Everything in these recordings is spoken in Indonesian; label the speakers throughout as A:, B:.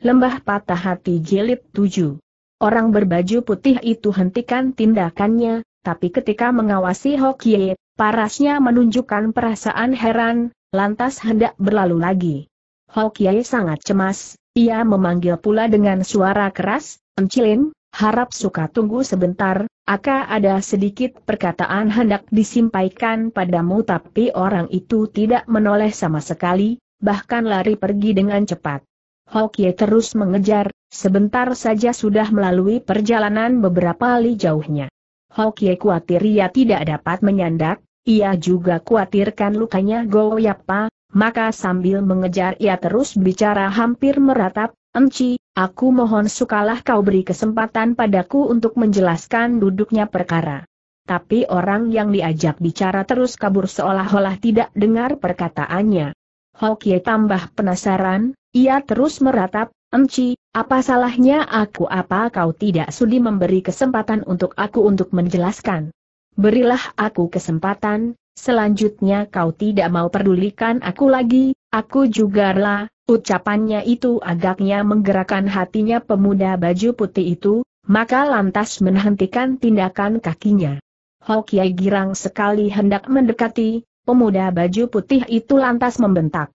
A: Lembah Patah Hati Jilid 7 Orang berbaju putih itu hentikan tindakannya, tapi ketika mengawasi Hokye, parasnya menunjukkan perasaan heran, lantas hendak berlalu lagi. Hokye sangat cemas, ia memanggil pula dengan suara keras, Encilin, harap suka tunggu sebentar, Aka ada sedikit perkataan hendak disimpaikan padamu tapi orang itu tidak menoleh sama sekali, bahkan lari pergi dengan cepat. Hokie terus mengejar, sebentar saja sudah melalui perjalanan beberapa li jauhnya. Hokie khawatir ia tidak dapat menyandak, ia juga khawatirkan lukanya Goyapa, maka sambil mengejar ia terus bicara hampir meratap, Enci, aku mohon sukalah kau beri kesempatan padaku untuk menjelaskan duduknya perkara. Tapi orang yang diajak bicara terus kabur seolah-olah tidak dengar perkataannya. Hokie tambah penasaran, ia terus meratap, Enci, apa salahnya aku apa kau tidak sudi memberi kesempatan untuk aku untuk menjelaskan? Berilah aku kesempatan, selanjutnya kau tidak mau pedulikan aku lagi, aku juga lah, ucapannya itu agaknya menggerakkan hatinya pemuda baju putih itu, maka lantas menghentikan tindakan kakinya. Hokiai girang sekali hendak mendekati, pemuda baju putih itu lantas membentak.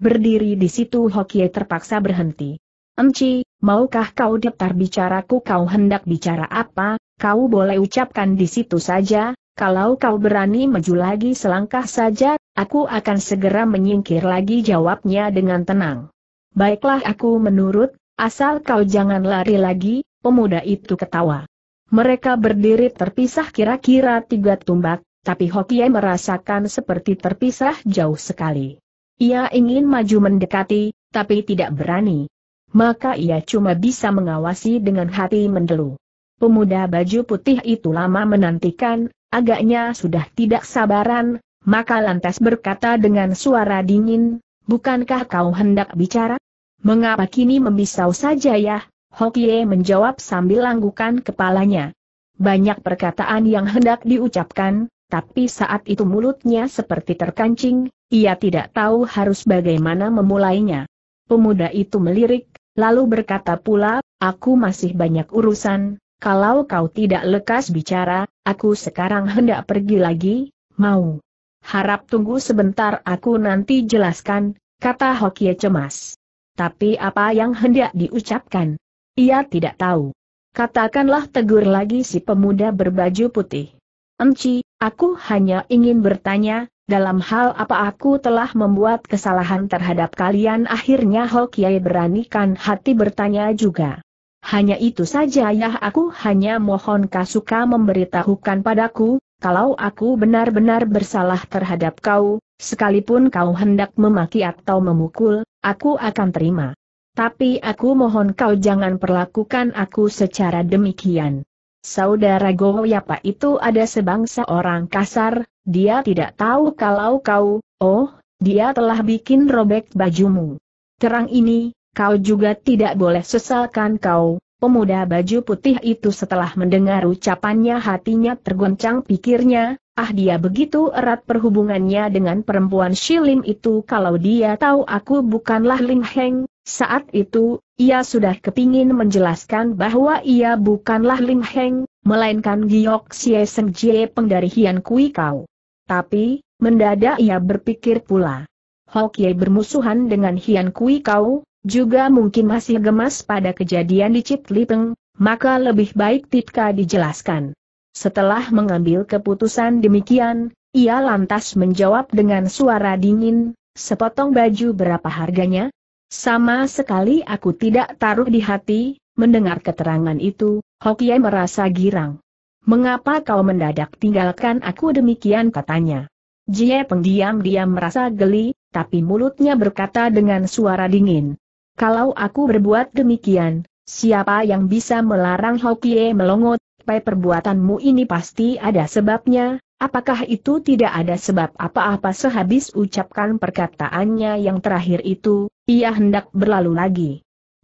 A: Berdiri di situ Hokie terpaksa berhenti. Enci, maukah kau daftar bicaraku kau hendak bicara apa, kau boleh ucapkan di situ saja, kalau kau berani maju lagi selangkah saja, aku akan segera menyingkir lagi jawabnya dengan tenang. Baiklah aku menurut, asal kau jangan lari lagi, pemuda itu ketawa. Mereka berdiri terpisah kira-kira tiga tumbak, tapi Hokie merasakan seperti terpisah jauh sekali. Ia ingin maju mendekati, tapi tidak berani. Maka ia cuma bisa mengawasi dengan hati mendelu. Pemuda baju putih itu lama menantikan, agaknya sudah tidak sabaran, maka lantas berkata dengan suara dingin, bukankah kau hendak bicara? Mengapa kini membisau saja ya? Hokie menjawab sambil langgukan kepalanya. Banyak perkataan yang hendak diucapkan, tapi saat itu mulutnya seperti terkancing, ia tidak tahu harus bagaimana memulainya. Pemuda itu melirik, lalu berkata pula, aku masih banyak urusan, kalau kau tidak lekas bicara, aku sekarang hendak pergi lagi, mau. Harap tunggu sebentar aku nanti jelaskan, kata Hokie cemas. Tapi apa yang hendak diucapkan? Ia tidak tahu. Katakanlah tegur lagi si pemuda berbaju putih. Enci, aku hanya ingin bertanya, dalam hal apa aku telah membuat kesalahan terhadap kalian akhirnya Hokiai beranikan hati bertanya juga. Hanya itu saja ya aku hanya mohon Kasuka memberitahukan padaku, kalau aku benar-benar bersalah terhadap kau, sekalipun kau hendak memaki atau memukul, aku akan terima. Tapi aku mohon kau jangan perlakukan aku secara demikian. Saudara Goyapa itu ada sebangsa orang kasar, dia tidak tahu kalau kau, oh, dia telah bikin robek bajumu. Terang ini, kau juga tidak boleh sesalkan kau, pemuda baju putih itu setelah mendengar ucapannya hatinya tergoncang pikirnya, ah dia begitu erat perhubungannya dengan perempuan Shilim itu kalau dia tahu aku bukanlah Lim Heng, saat itu, ia sudah kepingin menjelaskan bahwa ia bukanlah Lim Heng, melainkan Giok Sieseng Jie peng dari Hian Kui Kau. Tapi, mendadak ia berpikir pula. Hokie bermusuhan dengan Hian Kui Kau, juga mungkin masih gemas pada kejadian di Cip Lipeng, maka lebih baik Titka dijelaskan. Setelah mengambil keputusan demikian, ia lantas menjawab dengan suara dingin, sepotong baju berapa harganya? Sama sekali aku tidak taruh di hati, mendengar keterangan itu, Hokie merasa girang. Mengapa kau mendadak tinggalkan aku demikian katanya? Jie pendiam-diam merasa geli, tapi mulutnya berkata dengan suara dingin. Kalau aku berbuat demikian, siapa yang bisa melarang Hokie melongot, pai perbuatanmu ini pasti ada sebabnya, apakah itu tidak ada sebab apa-apa sehabis ucapkan perkataannya yang terakhir itu, ia hendak berlalu lagi.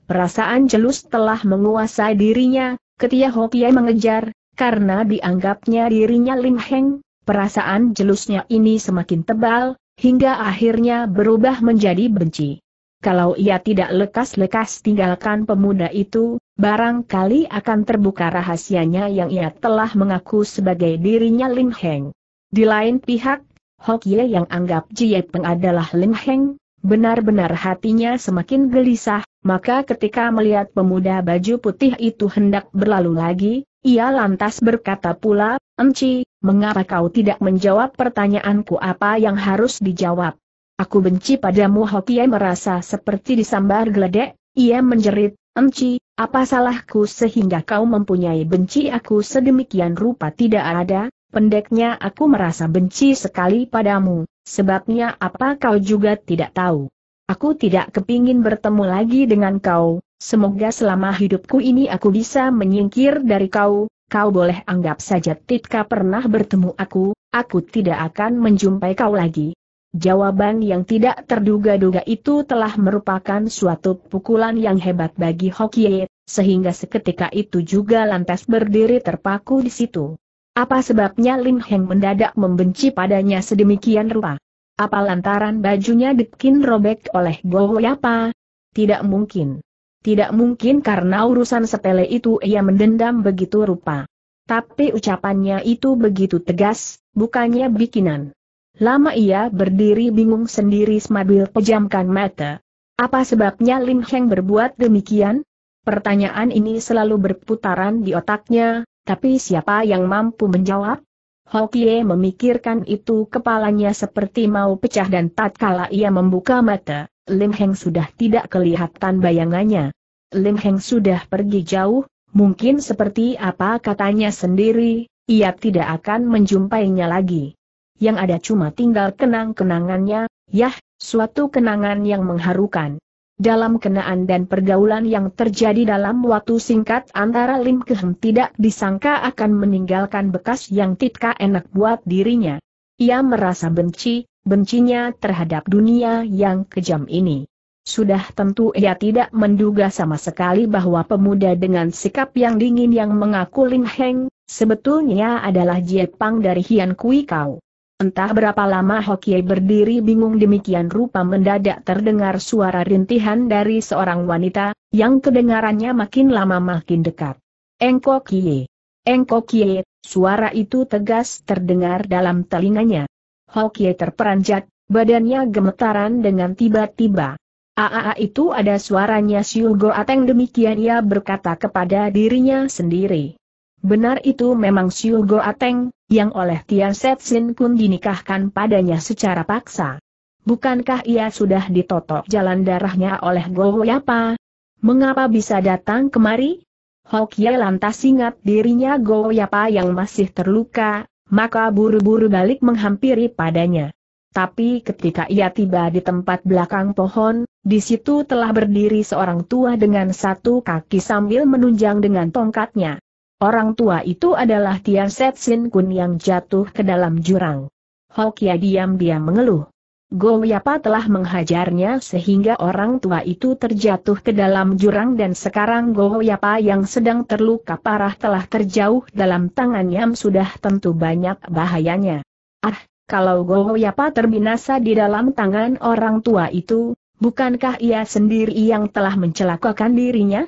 A: Perasaan celus telah menguasai dirinya, ketika Hokie mengejar, karena dianggapnya dirinya Lim Heng, perasaan jelusnya ini semakin tebal, hingga akhirnya berubah menjadi benci. Kalau ia tidak lekas-lekas tinggalkan pemuda itu, barangkali akan terbuka rahasianya yang ia telah mengaku sebagai dirinya Lim Heng. Di lain pihak, Hok Ye yang anggap Jie Peng adalah Lim Heng, benar-benar hatinya semakin gelisah, maka ketika melihat pemuda baju putih itu hendak berlalu lagi, ia lantas berkata pula, Enci, mengapa kau tidak menjawab pertanyaanku apa yang harus dijawab? Aku benci padamu Hokie merasa seperti disambar geledek, ia menjerit, Enci, apa salahku sehingga kau mempunyai benci aku sedemikian rupa tidak ada, pendeknya aku merasa benci sekali padamu, sebabnya apa kau juga tidak tahu. Aku tidak kepingin bertemu lagi dengan kau, semoga selama hidupku ini aku bisa menyingkir dari kau, kau boleh anggap saja Titka pernah bertemu aku, aku tidak akan menjumpai kau lagi. Jawaban yang tidak terduga-duga itu telah merupakan suatu pukulan yang hebat bagi Hokie, sehingga seketika itu juga lantas berdiri terpaku di situ. Apa sebabnya Lin Heng mendadak membenci padanya sedemikian rupa? Apa lantaran bajunya dikin robek oleh Goyapa? Tidak mungkin. Tidak mungkin karena urusan sepele itu ia mendendam begitu rupa. Tapi ucapannya itu begitu tegas, bukannya bikinan. Lama ia berdiri bingung sendiri sambil pejamkan mata. Apa sebabnya Lim Heng berbuat demikian? Pertanyaan ini selalu berputaran di otaknya, tapi siapa yang mampu menjawab? Hokie memikirkan itu kepalanya seperti mau pecah dan tatkala ia membuka mata, Lim Heng sudah tidak kelihatan bayangannya. Lim Heng sudah pergi jauh, mungkin seperti apa katanya sendiri, ia tidak akan menjumpainya lagi. Yang ada cuma tinggal kenang-kenangannya, yah, suatu kenangan yang mengharukan. Dalam kenaan dan pergaulan yang terjadi dalam waktu singkat antara Lim Keheng tidak disangka akan meninggalkan bekas yang tidak enak buat dirinya. Ia merasa benci, bencinya terhadap dunia yang kejam ini. Sudah tentu ia tidak menduga sama sekali bahwa pemuda dengan sikap yang dingin yang mengaku Ling Heng, sebetulnya adalah Jepang dari Hian Kui Kau. Entah berapa lama Hokie berdiri bingung demikian rupa mendadak terdengar suara rintihan dari seorang wanita, yang kedengarannya makin lama makin dekat. Engkau Kie. Engkau Kie, suara itu tegas terdengar dalam telinganya. Hokie terperanjat, badannya gemetaran dengan tiba-tiba. Aa itu ada suaranya Go Ateng demikian ia berkata kepada dirinya sendiri. Benar itu memang Go Ateng, yang oleh Tia Setsin Kun dinikahkan padanya secara paksa. Bukankah ia sudah ditotok jalan darahnya oleh Yapa? Mengapa bisa datang kemari? Hokie lantas ingat dirinya Yapa yang masih terluka, maka buru-buru balik menghampiri padanya. Tapi ketika ia tiba di tempat belakang pohon, di situ telah berdiri seorang tua dengan satu kaki sambil menunjang dengan tongkatnya. Orang tua itu adalah Tian Setsin Kun yang jatuh ke dalam jurang. Hokia diam-diam mengeluh. Goyapa telah menghajarnya sehingga orang tua itu terjatuh ke dalam jurang dan sekarang Goyapa yang sedang terluka parah telah terjauh dalam tangannya sudah tentu banyak bahayanya. Ah, kalau Goyapa terbinasa di dalam tangan orang tua itu, bukankah ia sendiri yang telah mencelakakan dirinya?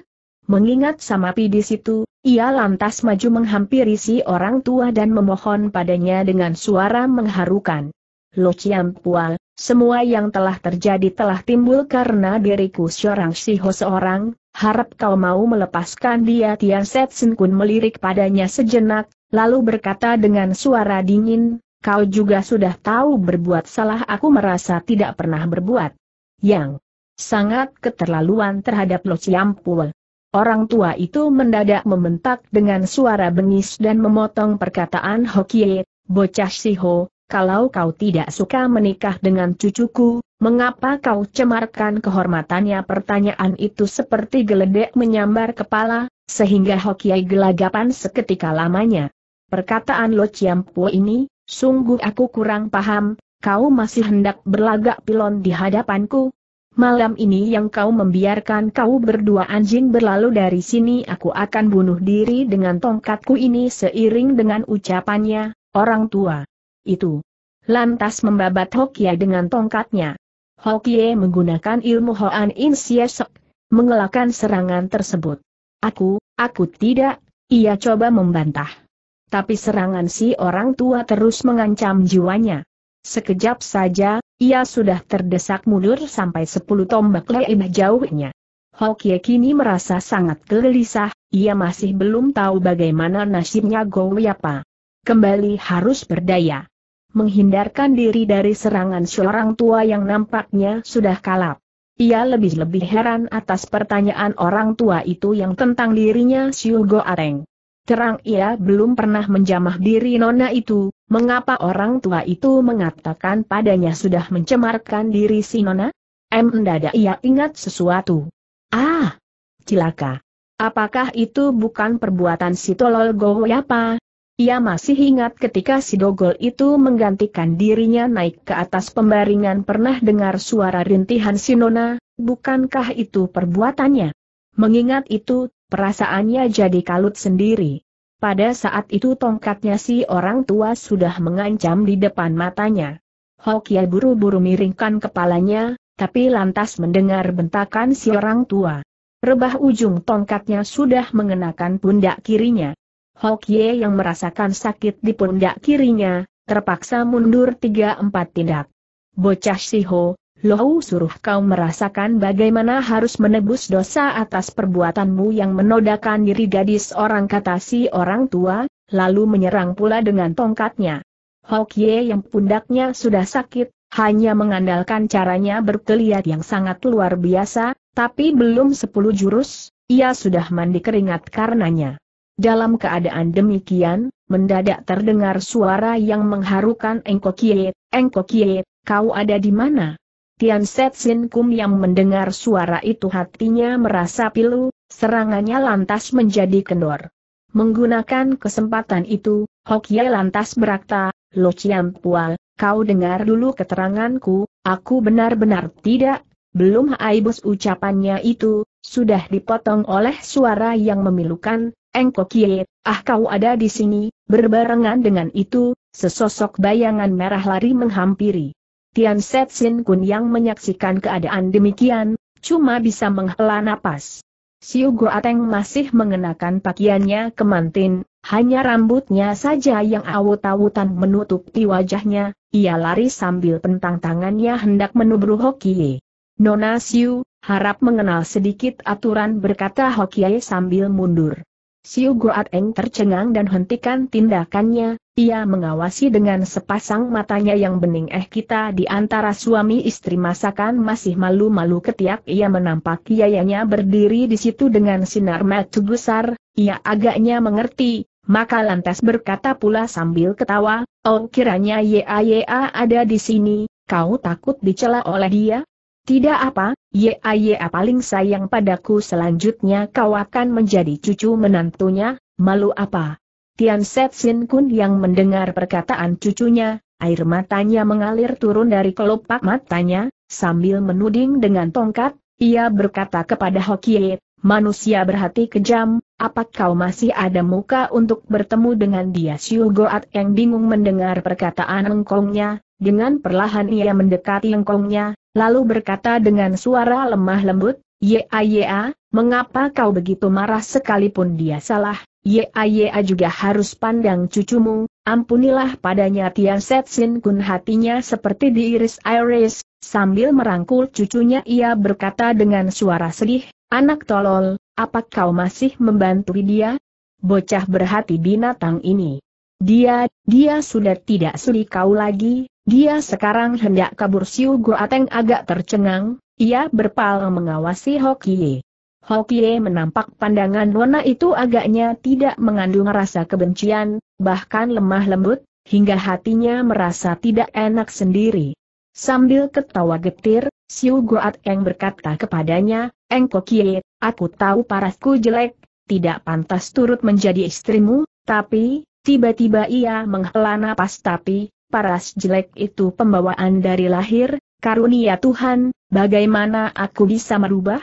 A: Mengingat Samapi di situ, ia lantas maju menghampiri si orang tua dan memohon padanya dengan suara mengharukan. Lo Pua, semua yang telah terjadi telah timbul karena diriku seorang siho seorang, harap kau mau melepaskan dia Tian Setsun Kun melirik padanya sejenak, lalu berkata dengan suara dingin, kau juga sudah tahu berbuat salah aku merasa tidak pernah berbuat. Yang sangat keterlaluan terhadap Lo Siampul. Orang tua itu mendadak membentak dengan suara bengis dan memotong perkataan Hokie, bocah Siho, kalau kau tidak suka menikah dengan cucuku, mengapa kau cemarkan kehormatannya? Pertanyaan itu seperti geledek menyambar kepala, sehingga Hokiai gelagapan seketika lamanya. Perkataan Lo Po ini, sungguh aku kurang paham, kau masih hendak berlagak pilon di hadapanku. Malam ini yang kau membiarkan kau berdua anjing berlalu dari sini aku akan bunuh diri dengan tongkatku ini seiring dengan ucapannya, orang tua itu. Lantas membabat Hokie dengan tongkatnya. Hokie menggunakan ilmu Hoan In Siesek, mengelakkan serangan tersebut. Aku, aku tidak, ia coba membantah. Tapi serangan si orang tua terus mengancam jiwanya. Sekejap saja, ia sudah terdesak mundur sampai sepuluh tombak lebih jauhnya. Hokie kini merasa sangat gelisah, ia masih belum tahu bagaimana nasibnya Gowyapa. Kembali harus berdaya menghindarkan diri dari serangan seorang tua yang nampaknya sudah kalap. Ia lebih-lebih heran atas pertanyaan orang tua itu yang tentang dirinya Siu Go Areng. Terang ia belum pernah menjamah diri nona itu, mengapa orang tua itu mengatakan padanya sudah mencemarkan diri si nona? M. Mendadak ia ingat sesuatu. Ah! Cilaka! Apakah itu bukan perbuatan si tolol Goyapa, ia masih ingat ketika si dogol itu menggantikan dirinya naik ke atas pembaringan pernah dengar suara rintihan si Nona, bukankah itu perbuatannya? Mengingat itu, perasaannya jadi kalut sendiri. Pada saat itu tongkatnya si orang tua sudah mengancam di depan matanya. Hokia buru-buru miringkan kepalanya, tapi lantas mendengar bentakan si orang tua. Rebah ujung tongkatnya sudah mengenakan pundak kirinya. Hokye yang merasakan sakit di pundak kirinya, terpaksa mundur tiga-empat tindak. Bocah Siho, Lohu suruh kau merasakan bagaimana harus menebus dosa atas perbuatanmu yang menodakan diri gadis orang kata si orang tua, lalu menyerang pula dengan tongkatnya. Hokye yang pundaknya sudah sakit, hanya mengandalkan caranya berkeliat yang sangat luar biasa, tapi belum sepuluh jurus, ia sudah mandi keringat karenanya. Dalam keadaan demikian, mendadak terdengar suara yang mengharukan Engko Kie, Engko Kie, kau ada di mana? Tian Sin Kum yang mendengar suara itu hatinya merasa pilu, serangannya lantas menjadi kendor. Menggunakan kesempatan itu, Hokie lantas berakta, Lo Chiam Pual, kau dengar dulu keteranganku, aku benar-benar tidak, belum haibus ucapannya itu, sudah dipotong oleh suara yang memilukan, Engko Kie, ah kau ada di sini, berbarengan dengan itu, sesosok bayangan merah lari menghampiri. Tian Sin Kun yang menyaksikan keadaan demikian, cuma bisa menghela nafas. Siu Ateng masih mengenakan pakaiannya kemantin, hanya rambutnya saja yang awut-awutan menutupi wajahnya, ia lari sambil pentang tangannya hendak menubru Hokie. Nona Siu, harap mengenal sedikit aturan berkata Hokie sambil mundur. Siu Goat Eng tercengang dan hentikan tindakannya, ia mengawasi dengan sepasang matanya yang bening eh kita di antara suami istri masakan masih malu-malu ketiak ia menampak yayanya berdiri di situ dengan sinar mata besar, ia agaknya mengerti, maka lantas berkata pula sambil ketawa, oh kiranya ya ada di sini, kau takut dicela oleh dia? Tidak apa, Yaya paling sayang padaku selanjutnya kau akan menjadi cucu menantunya, malu apa? Tian Setsin Kun yang mendengar perkataan cucunya, air matanya mengalir turun dari kelopak matanya, sambil menuding dengan tongkat, ia berkata kepada Hokie, manusia berhati kejam, apa kau masih ada muka untuk bertemu dengan dia Siu Goat yang bingung mendengar perkataan engkongnya, dengan perlahan ia mendekati lengkongnya, lalu berkata dengan suara lemah lembut, Ya, mengapa kau begitu marah sekalipun dia salah, Ya juga harus pandang cucumu, ampunilah padanya Tian Setsin Kun hatinya seperti diiris iris, sambil merangkul cucunya ia berkata dengan suara sedih, Anak tolol, apa kau masih membantu dia? Bocah berhati binatang ini. Dia, dia sudah tidak sudi kau lagi, dia sekarang hendak kabur Siu Guateng agak tercengang, ia berpaling mengawasi Hokie. Hokie menampak pandangan Nona itu agaknya tidak mengandung rasa kebencian, bahkan lemah lembut, hingga hatinya merasa tidak enak sendiri. Sambil ketawa getir, Siu Guateng berkata kepadanya, Engko Kie, aku tahu parasku jelek, tidak pantas turut menjadi istrimu, tapi, tiba-tiba ia menghela napas tapi, paras jelek itu pembawaan dari lahir, karunia Tuhan, bagaimana aku bisa merubah?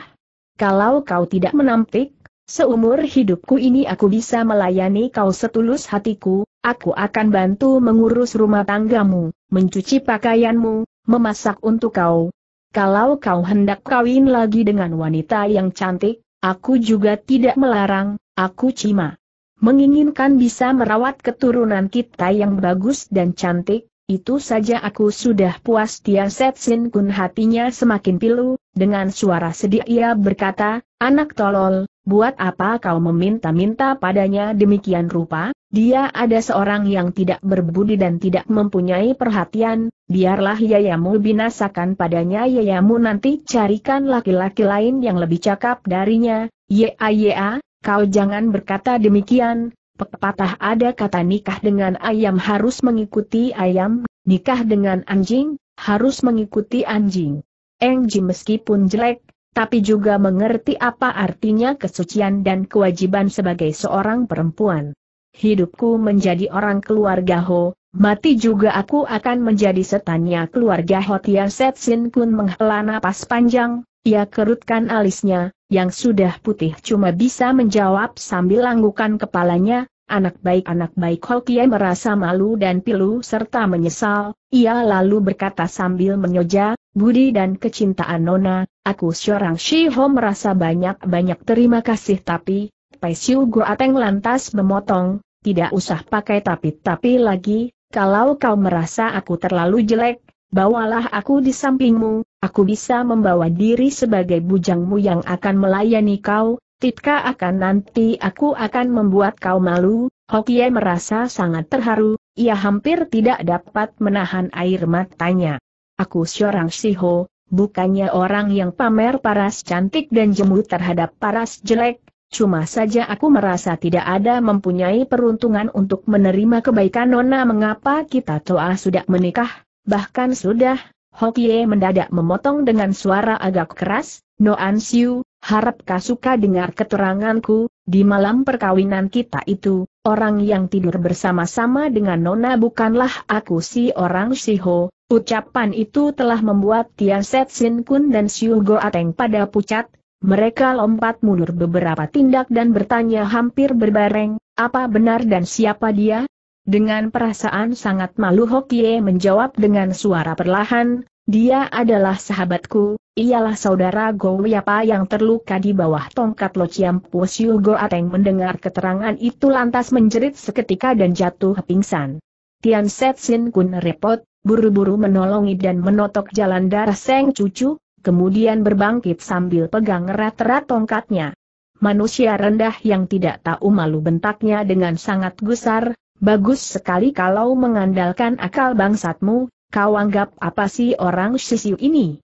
A: Kalau kau tidak menampik, seumur hidupku ini aku bisa melayani kau setulus hatiku, aku akan bantu mengurus rumah tanggamu, mencuci pakaianmu, memasak untuk kau. Kalau kau hendak kawin lagi dengan wanita yang cantik, aku juga tidak melarang, aku cima. Menginginkan bisa merawat keturunan kita yang bagus dan cantik, itu saja aku sudah puas dia Setsin Kun hatinya semakin pilu, dengan suara sedih ia berkata, anak tolol, buat apa kau meminta-minta padanya demikian rupa, dia ada seorang yang tidak berbudi dan tidak mempunyai perhatian, biarlah yayamu binasakan padanya yayamu nanti carikan laki-laki lain yang lebih cakap darinya, ya ya, Kau jangan berkata demikian, pepatah ada kata nikah dengan ayam harus mengikuti ayam, nikah dengan anjing, harus mengikuti anjing. Engji meskipun jelek, tapi juga mengerti apa artinya kesucian dan kewajiban sebagai seorang perempuan. Hidupku menjadi orang keluarga Ho, mati juga aku akan menjadi setannya keluarga Ho Tia Setsin Kun menghela napas panjang, ia kerutkan alisnya, yang sudah putih cuma bisa menjawab sambil langgukan kepalanya, anak baik-anak baik Hokie merasa malu dan pilu serta menyesal, ia lalu berkata sambil menyoja, Budi dan kecintaan Nona, aku seorang Shiho merasa banyak-banyak terima kasih tapi, Siu Ateng lantas memotong, tidak usah pakai tapi-tapi lagi, kalau kau merasa aku terlalu jelek, bawalah aku di sampingmu, aku bisa membawa diri sebagai bujangmu yang akan melayani kau, Titka akan nanti aku akan membuat kau malu, Hokie merasa sangat terharu, ia hampir tidak dapat menahan air matanya. Aku seorang siho, bukannya orang yang pamer paras cantik dan jemu terhadap paras jelek, cuma saja aku merasa tidak ada mempunyai peruntungan untuk menerima kebaikan Nona mengapa kita toa sudah menikah, Bahkan sudah, Hokie mendadak memotong dengan suara agak keras, Noan Siu, harap suka dengar keteranganku, di malam perkawinan kita itu, orang yang tidur bersama-sama dengan Nona bukanlah aku si orang Siho, ucapan itu telah membuat Tian Set Sin Kun dan Siu Go Ateng pada pucat, mereka lompat mundur beberapa tindak dan bertanya hampir berbareng, apa benar dan siapa dia? Dengan perasaan sangat malu Hokie menjawab dengan suara perlahan, dia adalah sahabatku, ialah saudara Go Yapa yang terluka di bawah tongkat Lo Chiampu Siu Go Ateng mendengar keterangan itu lantas menjerit seketika dan jatuh pingsan. Tian Setsin Kun repot, buru-buru menolongi dan menotok jalan darah Seng Cucu, kemudian berbangkit sambil pegang erat-erat tongkatnya. Manusia rendah yang tidak tahu malu bentaknya dengan sangat gusar, Bagus sekali kalau mengandalkan akal bangsatmu, kau anggap apa sih orang sisiu ini?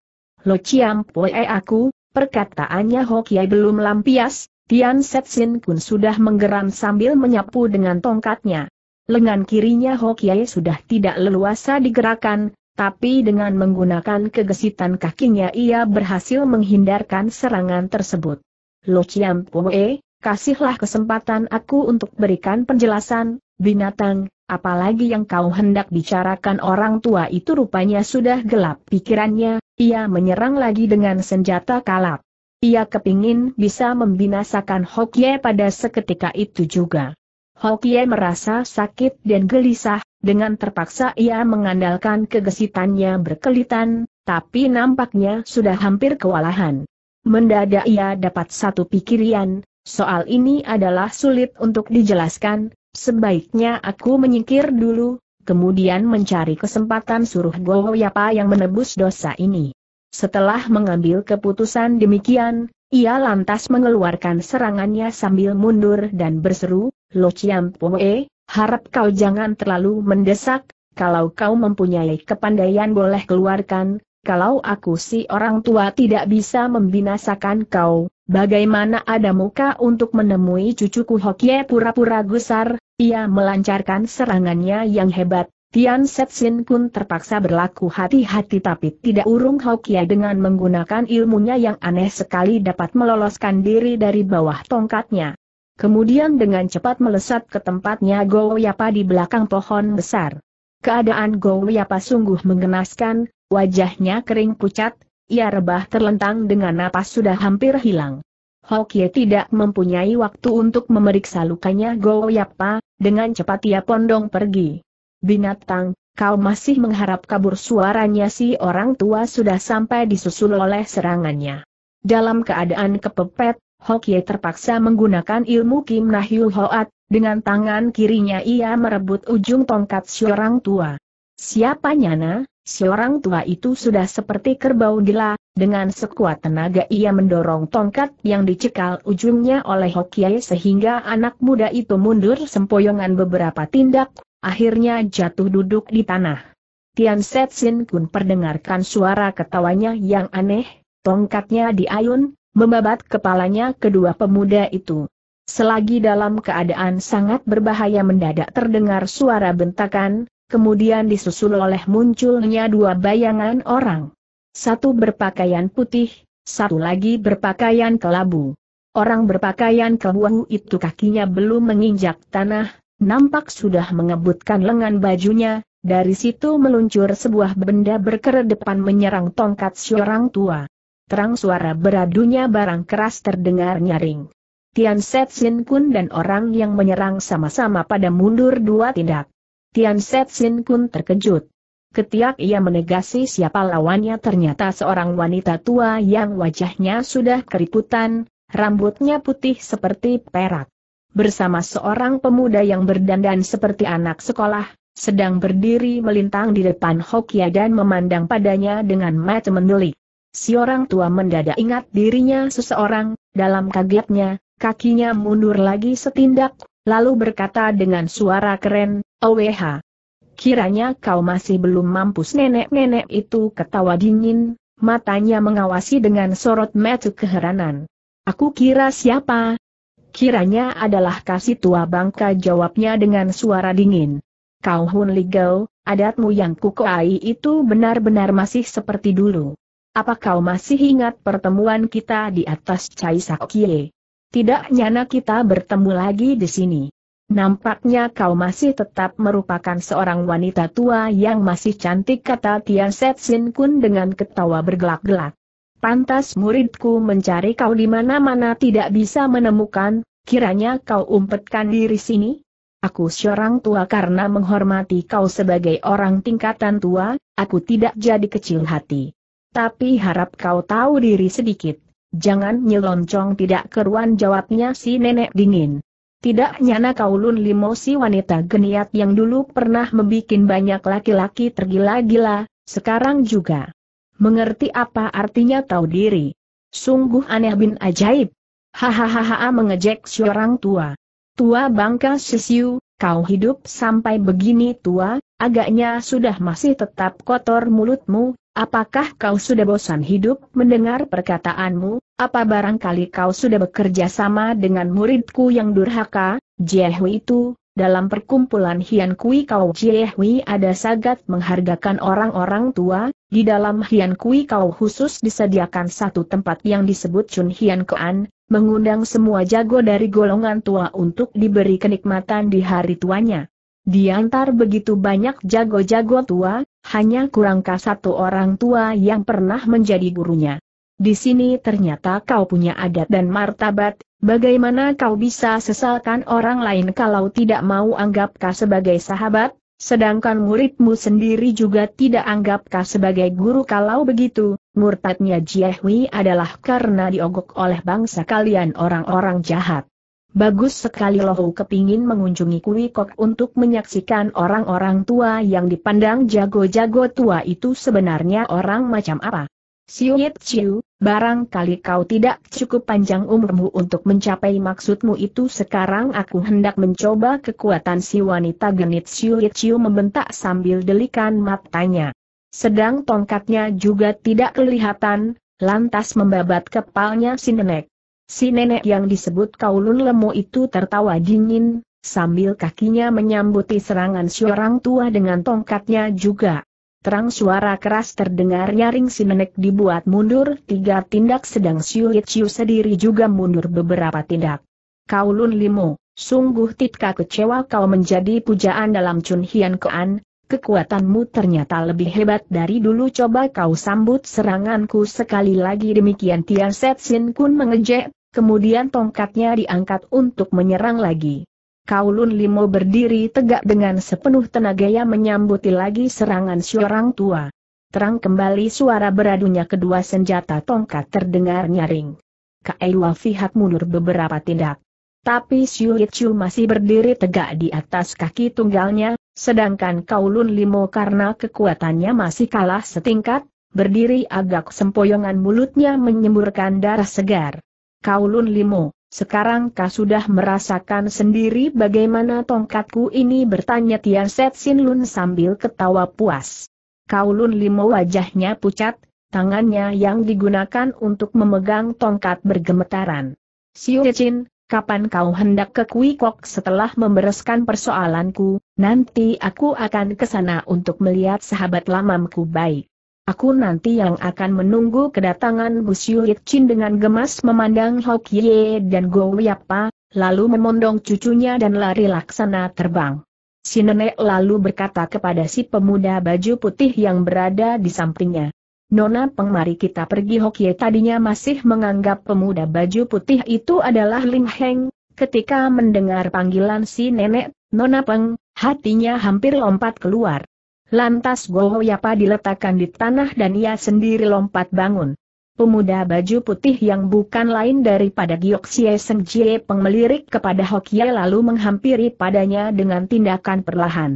A: Lo ciam poe aku, perkataannya Hokiai belum lampias, Tian Setsin pun sudah menggeram sambil menyapu dengan tongkatnya. Lengan kirinya Hokiai sudah tidak leluasa digerakkan, tapi dengan menggunakan kegesitan kakinya ia berhasil menghindarkan serangan tersebut. Lo ciam kasihlah kesempatan aku untuk berikan penjelasan, Binatang, apalagi yang kau hendak bicarakan orang tua itu rupanya sudah gelap pikirannya, ia menyerang lagi dengan senjata kalap. Ia kepingin bisa membinasakan Hokye pada seketika itu juga. Hokye merasa sakit dan gelisah, dengan terpaksa ia mengandalkan kegesitannya berkelitan, tapi nampaknya sudah hampir kewalahan. Mendadak ia dapat satu pikirian, soal ini adalah sulit untuk dijelaskan, Sebaiknya aku menyingkir dulu, kemudian mencari kesempatan suruh Goyapa yang menebus dosa ini. Setelah mengambil keputusan demikian, ia lantas mengeluarkan serangannya sambil mundur dan berseru, Lo Chiam Poe, harap kau jangan terlalu mendesak, kalau kau mempunyai kepandaian boleh keluarkan, kalau aku si orang tua tidak bisa membinasakan kau, bagaimana ada muka untuk menemui cucuku Hokye pura-pura gusar, ia melancarkan serangannya yang hebat, Tian Setsin pun terpaksa berlaku hati-hati tapi tidak urung Hokia dengan menggunakan ilmunya yang aneh sekali dapat meloloskan diri dari bawah tongkatnya. Kemudian dengan cepat melesat ke tempatnya Go Yapa di belakang pohon besar. Keadaan Go Yapa sungguh mengenaskan, wajahnya kering pucat, ia rebah terlentang dengan napas sudah hampir hilang. Hokie tidak mempunyai waktu untuk memeriksa lukanya Goyapa, dengan cepat ia pondong pergi. Binatang, kau masih mengharap kabur suaranya si orang tua sudah sampai disusul oleh serangannya. Dalam keadaan kepepet, Hokie terpaksa menggunakan ilmu Kim Nahyu Hoat, dengan tangan kirinya ia merebut ujung tongkat si orang tua. Siapa nyana? Seorang tua itu sudah seperti kerbau gila, dengan sekuat tenaga ia mendorong tongkat yang dicekal ujungnya oleh Hokiai sehingga anak muda itu mundur sempoyongan beberapa tindak, akhirnya jatuh duduk di tanah. Tian Setsin Kun perdengarkan suara ketawanya yang aneh, tongkatnya diayun, membabat kepalanya kedua pemuda itu. Selagi dalam keadaan sangat berbahaya mendadak terdengar suara bentakan, kemudian disusul oleh munculnya dua bayangan orang. Satu berpakaian putih, satu lagi berpakaian kelabu. Orang berpakaian kelabu itu kakinya belum menginjak tanah, nampak sudah mengebutkan lengan bajunya, dari situ meluncur sebuah benda berkeredepan menyerang tongkat si tua. Terang suara beradunya barang keras terdengar nyaring. Tian Setsin Kun dan orang yang menyerang sama-sama pada mundur dua tindak. Tian Setsin Kun terkejut. Ketiak ia menegasi siapa lawannya ternyata seorang wanita tua yang wajahnya sudah keriputan, rambutnya putih seperti perak. Bersama seorang pemuda yang berdandan seperti anak sekolah, sedang berdiri melintang di depan Hokia dan memandang padanya dengan mata menelik. Si orang tua mendadak ingat dirinya seseorang, dalam kagetnya, kakinya mundur lagi setindak, lalu berkata dengan suara keren, OWH. Kiranya kau masih belum mampus nenek-nenek itu ketawa dingin, matanya mengawasi dengan sorot mata keheranan. Aku kira siapa? Kiranya adalah kasih tua bangka jawabnya dengan suara dingin. Kau Hun Ligau, adatmu yang kukuai itu benar-benar masih seperti dulu. Apa kau masih ingat pertemuan kita di atas Cai Sakye? Tidak nyana kita bertemu lagi di sini. Nampaknya kau masih tetap merupakan seorang wanita tua yang masih cantik kata Tia Setsin Kun dengan ketawa bergelak-gelak. Pantas muridku mencari kau di mana-mana tidak bisa menemukan, kiranya kau umpetkan diri sini? Aku seorang tua karena menghormati kau sebagai orang tingkatan tua, aku tidak jadi kecil hati. Tapi harap kau tahu diri sedikit Jangan nyeloncong tidak keruan jawabnya si nenek dingin. Tidak nyana kau lun limo si wanita geniat yang dulu pernah membuat banyak laki-laki tergila-gila, sekarang juga. Mengerti apa artinya tahu diri. Sungguh aneh bin ajaib. Hahaha mengejek seorang tua. Tua bangka sisiu, kau hidup sampai begini tua, agaknya sudah masih tetap kotor mulutmu, Apakah kau sudah bosan hidup mendengar perkataanmu? Apa barangkali kau sudah bekerja sama dengan muridku yang durhaka, Jiehui itu? Dalam perkumpulan Hian Kui Kau Jiehui ada sagat menghargakan orang-orang tua, di dalam Hian Kui Kau khusus disediakan satu tempat yang disebut Chun Hian Kuan, mengundang semua jago dari golongan tua untuk diberi kenikmatan di hari tuanya. Diantar begitu banyak jago-jago tua, hanya kurangkah satu orang tua yang pernah menjadi gurunya. Di sini ternyata kau punya adat dan martabat, bagaimana kau bisa sesalkan orang lain kalau tidak mau anggapkah sebagai sahabat, sedangkan muridmu sendiri juga tidak anggapkah sebagai guru kalau begitu, murtadnya Jiehui adalah karena diogok oleh bangsa kalian orang-orang jahat. Bagus sekali Lohu kepingin mengunjungi Kui Kok untuk menyaksikan orang-orang tua yang dipandang jago-jago tua itu sebenarnya orang macam apa. Siu Yit Chiu, barangkali kau tidak cukup panjang umurmu untuk mencapai maksudmu itu sekarang aku hendak mencoba kekuatan si wanita genit Siu Yit Chiu membentak sambil delikan matanya. Sedang tongkatnya juga tidak kelihatan, lantas membabat kepalnya si nenek. Si nenek yang disebut Kaulun Lemo itu tertawa dingin, sambil kakinya menyambuti serangan si orang tua dengan tongkatnya juga. Terang suara keras terdengar nyaring si nenek dibuat mundur tiga tindak sedang Siu sendiri juga mundur beberapa tindak. Kaulun Limo, sungguh Titka kecewa kau menjadi pujaan dalam Chun Hian Koan, kekuatanmu ternyata lebih hebat dari dulu coba kau sambut seranganku sekali lagi demikian Tian Sin Kun mengejek, kemudian tongkatnya diangkat untuk menyerang lagi. Kaulun Limo berdiri tegak dengan sepenuh tenaga tenaganya menyambuti lagi serangan seorang tua. Terang kembali suara beradunya kedua senjata tongkat terdengar nyaring. Kaiwa Fihak mundur beberapa tindak. Tapi Siu Chu masih berdiri tegak di atas kaki tunggalnya, Sedangkan Kaulun Limo karena kekuatannya masih kalah setingkat, berdiri agak sempoyongan mulutnya menyemburkan darah segar. Kaulun Limo, sekarang kau sudah merasakan sendiri bagaimana tongkatku ini bertanya Tian Set Sin Lun sambil ketawa puas. Kaulun Limo wajahnya pucat, tangannya yang digunakan untuk memegang tongkat bergemetaran. Siu Chin, kapan kau hendak ke Kui Kok setelah membereskan persoalanku, Nanti aku akan ke sana untuk melihat sahabat lamamku baik. Aku nanti yang akan menunggu kedatangan Bu Siulit Chin dengan gemas memandang Hok Ye dan Go Yapa, lalu memondong cucunya dan lari laksana terbang. Si nenek lalu berkata kepada si pemuda baju putih yang berada di sampingnya. Nona Peng Mari kita pergi Hok Ye tadinya masih menganggap pemuda baju putih itu adalah Lim Heng, ketika mendengar panggilan si nenek, Nona Peng, hatinya hampir lompat keluar. Lantas Yapa diletakkan di tanah dan ia sendiri lompat bangun. Pemuda baju putih yang bukan lain daripada Gioksie Seng Jie Peng melirik kepada Hokie lalu menghampiri padanya dengan tindakan perlahan.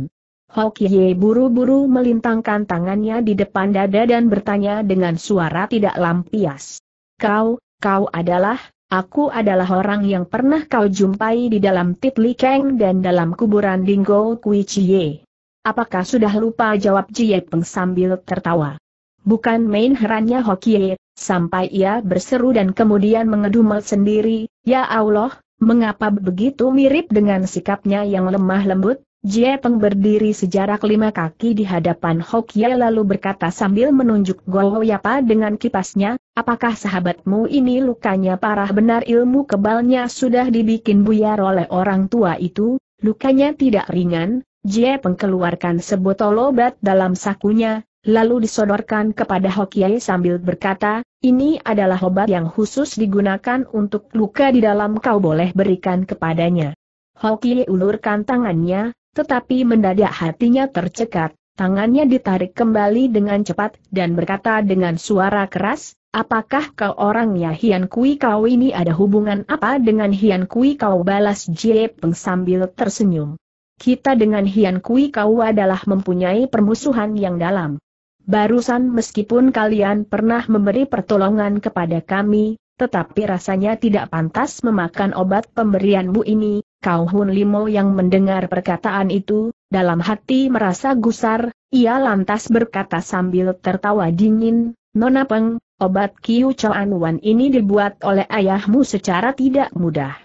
A: Hokie buru-buru melintangkan tangannya di depan dada dan bertanya dengan suara tidak lampias. Kau, kau adalah, Aku adalah orang yang pernah kau jumpai di dalam Titli Kang dan dalam kuburan Dinggo Kui Chie. Apakah sudah lupa jawab Jie Peng sambil tertawa? Bukan main herannya Hokie, sampai ia berseru dan kemudian mengedumel sendiri, Ya Allah, mengapa begitu mirip dengan sikapnya yang lemah lembut? Jie Peng berdiri sejarak lima kaki di hadapan Hok Ye lalu berkata sambil menunjuk Go Yapa dengan kipasnya, apakah sahabatmu ini lukanya parah benar ilmu kebalnya sudah dibikin buyar oleh orang tua itu, lukanya tidak ringan, Jie Peng keluarkan sebotol obat dalam sakunya, lalu disodorkan kepada Hok Ye sambil berkata, ini adalah obat yang khusus digunakan untuk luka di dalam kau boleh berikan kepadanya. Hok ulurkan tangannya, tetapi mendadak hatinya tercekat, tangannya ditarik kembali dengan cepat dan berkata dengan suara keras, Apakah kau orangnya Hian Kui Kau ini ada hubungan apa dengan Hian Kui Kau balas Jie Peng sambil tersenyum. Kita dengan Hian Kui Kau adalah mempunyai permusuhan yang dalam. Barusan meskipun kalian pernah memberi pertolongan kepada kami, tetapi rasanya tidak pantas memakan obat pemberianmu ini, Kau Hun Limo yang mendengar perkataan itu, dalam hati merasa gusar, ia lantas berkata sambil tertawa dingin, Nona Peng, obat Kiu An Wan ini dibuat oleh ayahmu secara tidak mudah.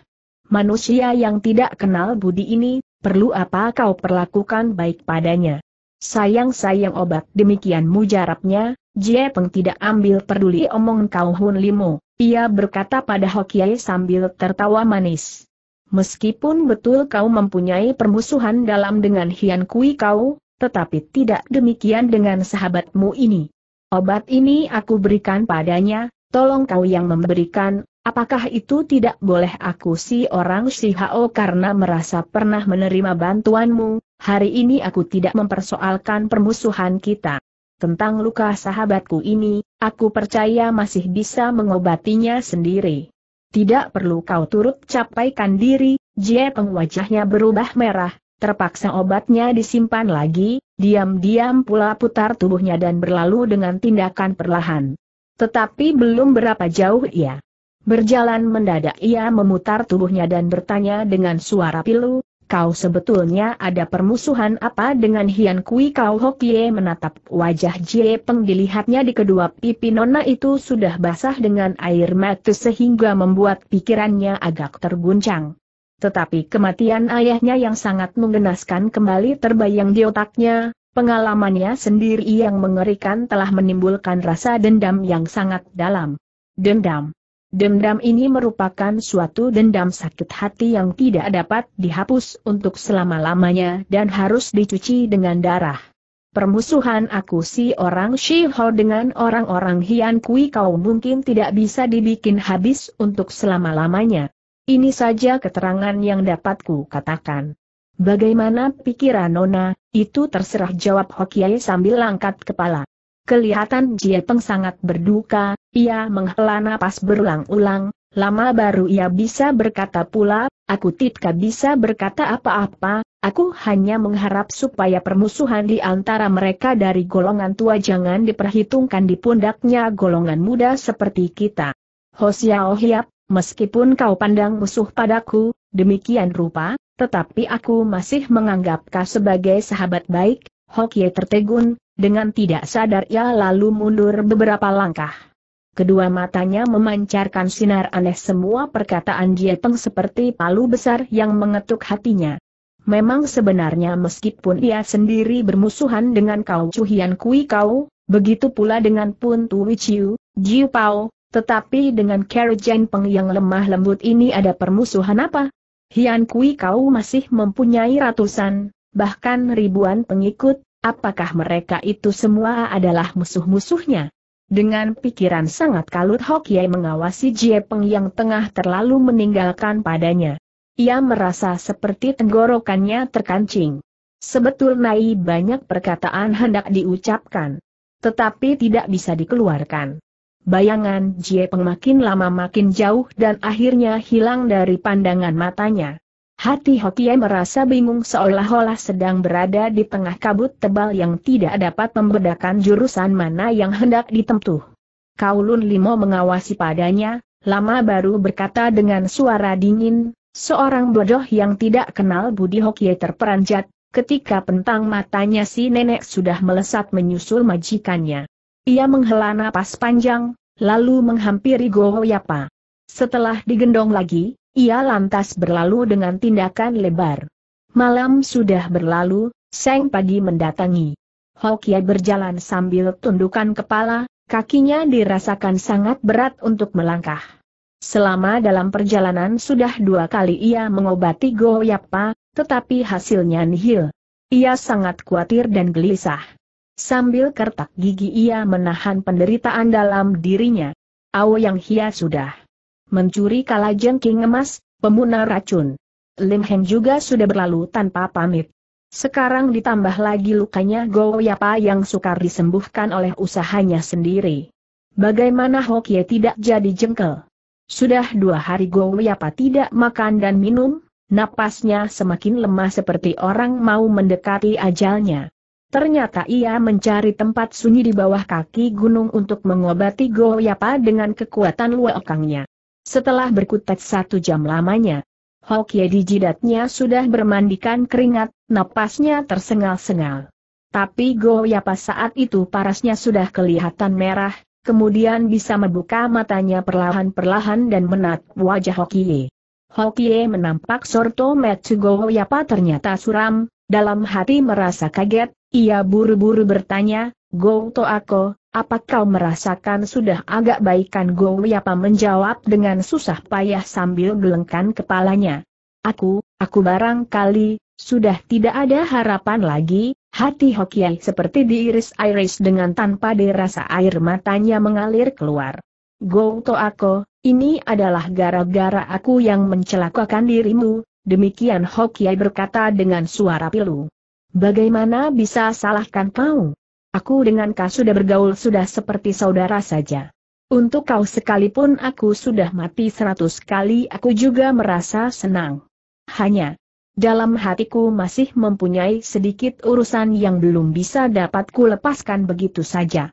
A: Manusia yang tidak kenal budi ini, perlu apa kau perlakukan baik padanya. Sayang-sayang obat demikian mujarabnya, Jie Peng tidak ambil peduli omong Kau Hun Limo, ia berkata pada Hokiai sambil tertawa manis. Meskipun betul kau mempunyai permusuhan dalam dengan Hian Kui kau, tetapi tidak demikian dengan sahabatmu ini. Obat ini aku berikan padanya, tolong kau yang memberikan, apakah itu tidak boleh aku si orang si Hao karena merasa pernah menerima bantuanmu, hari ini aku tidak mempersoalkan permusuhan kita. Tentang luka sahabatku ini, aku percaya masih bisa mengobatinya sendiri. Tidak perlu kau turut capaikan diri, Jie Peng wajahnya berubah merah, terpaksa obatnya disimpan lagi, diam-diam pula putar tubuhnya dan berlalu dengan tindakan perlahan. Tetapi belum berapa jauh ia. Berjalan mendadak ia memutar tubuhnya dan bertanya dengan suara pilu, kau sebetulnya ada permusuhan apa dengan Hian Kui Kau Hokie menatap wajah Jie Peng dilihatnya di kedua pipi nona itu sudah basah dengan air mata sehingga membuat pikirannya agak terguncang. Tetapi kematian ayahnya yang sangat mengenaskan kembali terbayang di otaknya, pengalamannya sendiri yang mengerikan telah menimbulkan rasa dendam yang sangat dalam. Dendam. Dendam ini merupakan suatu dendam sakit hati yang tidak dapat dihapus untuk selama-lamanya dan harus dicuci dengan darah. Permusuhan aku si orang Shiho dengan orang-orang Hian Kui kau mungkin tidak bisa dibikin habis untuk selama-lamanya. Ini saja keterangan yang dapatku katakan. Bagaimana pikiran Nona, itu terserah jawab Hokiai sambil angkat kepala. Kelihatan Jie Peng sangat berduka, ia menghela napas berulang-ulang, lama baru ia bisa berkata pula, aku tidak bisa berkata apa-apa, aku hanya mengharap supaya permusuhan di antara mereka dari golongan tua jangan diperhitungkan di pundaknya golongan muda seperti kita. Xiao Hiap, meskipun kau pandang musuh padaku, demikian rupa, tetapi aku masih menganggap kau sebagai sahabat baik, Hokye tertegun, dengan tidak sadar ia lalu mundur beberapa langkah. Kedua matanya memancarkan sinar aneh semua perkataan peng seperti palu besar yang mengetuk hatinya. Memang sebenarnya meskipun ia sendiri bermusuhan dengan kau Cuhian Kui Kau, begitu pula dengan Pun Tui Chiu, Jiu Pao, tetapi dengan kerajaan Peng yang lemah lembut ini ada permusuhan apa? Hian Kui Kau masih mempunyai ratusan, bahkan ribuan pengikut, apakah mereka itu semua adalah musuh-musuhnya? Dengan pikiran sangat kalut Hokiai mengawasi Jie Peng yang tengah terlalu meninggalkan padanya. Ia merasa seperti tenggorokannya terkancing. Sebetulnya banyak perkataan hendak diucapkan. Tetapi tidak bisa dikeluarkan. Bayangan Jie Peng makin lama makin jauh dan akhirnya hilang dari pandangan matanya. Hati Hokie merasa bingung seolah-olah sedang berada di tengah kabut tebal yang tidak dapat membedakan jurusan mana yang hendak ditempuh. Kaulun Limo mengawasi padanya, lama baru berkata dengan suara dingin, seorang bodoh yang tidak kenal Budi Hokie terperanjat, ketika pentang matanya si nenek sudah melesat menyusul majikannya. Ia menghela napas panjang, lalu menghampiri Gohoyapa. Setelah digendong lagi, ia lantas berlalu dengan tindakan lebar. Malam sudah berlalu, Seng pagi mendatangi. Hokia berjalan sambil tundukan kepala, kakinya dirasakan sangat berat untuk melangkah. Selama dalam perjalanan sudah dua kali ia mengobati Goyapa, tetapi hasilnya nihil. Ia sangat khawatir dan gelisah. Sambil kertak gigi ia menahan penderitaan dalam dirinya. Awo yang hia sudah mencuri kalajengking emas, pemuna racun. Lim Heng juga sudah berlalu tanpa pamit. Sekarang ditambah lagi lukanya Yapa yang sukar disembuhkan oleh usahanya sendiri. Bagaimana Hokye tidak jadi jengkel? Sudah dua hari Yapa tidak makan dan minum, napasnya semakin lemah seperti orang mau mendekati ajalnya. Ternyata ia mencari tempat sunyi di bawah kaki gunung untuk mengobati Yapa dengan kekuatan luekangnya. Setelah berkutat satu jam lamanya, Hokye di jidatnya sudah bermandikan keringat, napasnya tersengal-sengal. Tapi Goyapa saat itu parasnya sudah kelihatan merah, kemudian bisa membuka matanya perlahan-perlahan dan menat wajah Hokye. Hokye menampak Sorto Metsugo pa ternyata suram, dalam hati merasa kaget, ia buru-buru bertanya, to Ako, apa kau merasakan sudah agak baikan Gou Yapa menjawab dengan susah payah sambil gelengkan kepalanya. Aku, aku barangkali, sudah tidak ada harapan lagi, hati Hokiai seperti diiris-iris dengan tanpa dirasa air matanya mengalir keluar. to Ako, ini adalah gara-gara aku yang mencelakakan dirimu, demikian Hokiai berkata dengan suara pilu. Bagaimana bisa salahkan kau? Aku dengan kau sudah bergaul sudah seperti saudara saja. Untuk kau sekalipun aku sudah mati seratus kali aku juga merasa senang. Hanya, dalam hatiku masih mempunyai sedikit urusan yang belum bisa dapat ku lepaskan begitu saja.